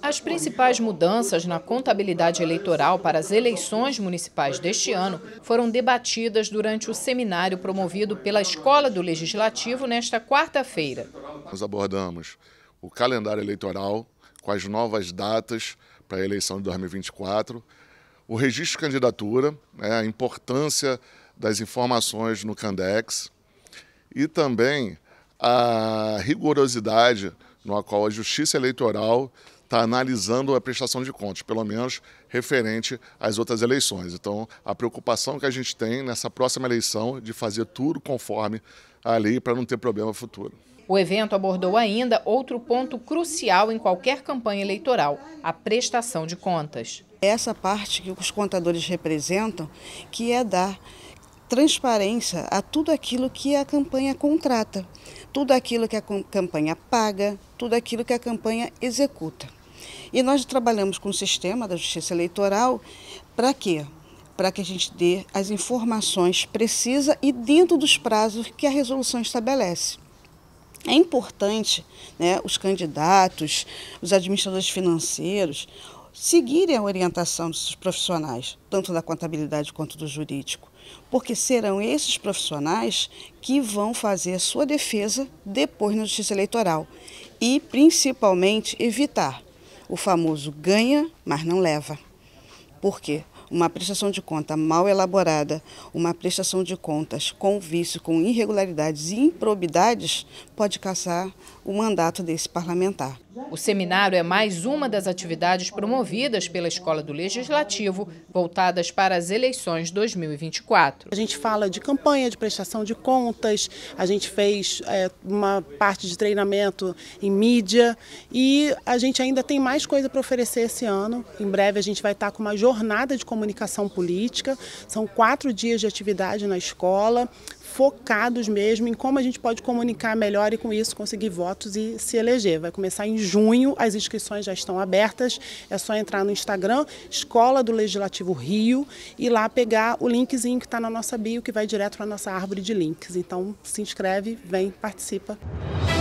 As principais mudanças na contabilidade eleitoral para as eleições municipais deste ano foram debatidas durante o seminário promovido pela Escola do Legislativo nesta quarta-feira. Nós abordamos o calendário eleitoral com as novas datas para a eleição de 2024, o registro de candidatura, né, a importância das informações no Candex e também a rigorosidade no qual a Justiça Eleitoral está analisando a prestação de contas, pelo menos referente às outras eleições. Então, a preocupação que a gente tem nessa próxima eleição de fazer tudo conforme a lei para não ter problema futuro. O evento abordou ainda outro ponto crucial em qualquer campanha eleitoral: a prestação de contas. Essa parte que os contadores representam, que é dar transparência a tudo aquilo que a campanha contrata, tudo aquilo que a campanha paga, tudo aquilo que a campanha executa. E nós trabalhamos com o sistema da justiça eleitoral para quê? Para que a gente dê as informações precisas e dentro dos prazos que a resolução estabelece. É importante né, os candidatos, os administradores financeiros, seguirem a orientação desses profissionais, tanto da contabilidade quanto do jurídico, porque serão esses profissionais que vão fazer a sua defesa depois na justiça eleitoral e, principalmente, evitar o famoso ganha, mas não leva. Por quê? uma prestação de conta mal elaborada, uma prestação de contas com vício, com irregularidades e improbidades, pode caçar o mandato desse parlamentar. O seminário é mais uma das atividades promovidas pela Escola do Legislativo, voltadas para as eleições 2024. A gente fala de campanha, de prestação de contas, a gente fez é, uma parte de treinamento em mídia e a gente ainda tem mais coisa para oferecer esse ano. Em breve a gente vai estar com uma jornada de comunicação comunicação política. São quatro dias de atividade na escola, focados mesmo em como a gente pode comunicar melhor e com isso conseguir votos e se eleger. Vai começar em junho, as inscrições já estão abertas, é só entrar no Instagram, Escola do Legislativo Rio, e lá pegar o linkzinho que está na nossa bio, que vai direto para a nossa árvore de links. Então se inscreve, vem, participa.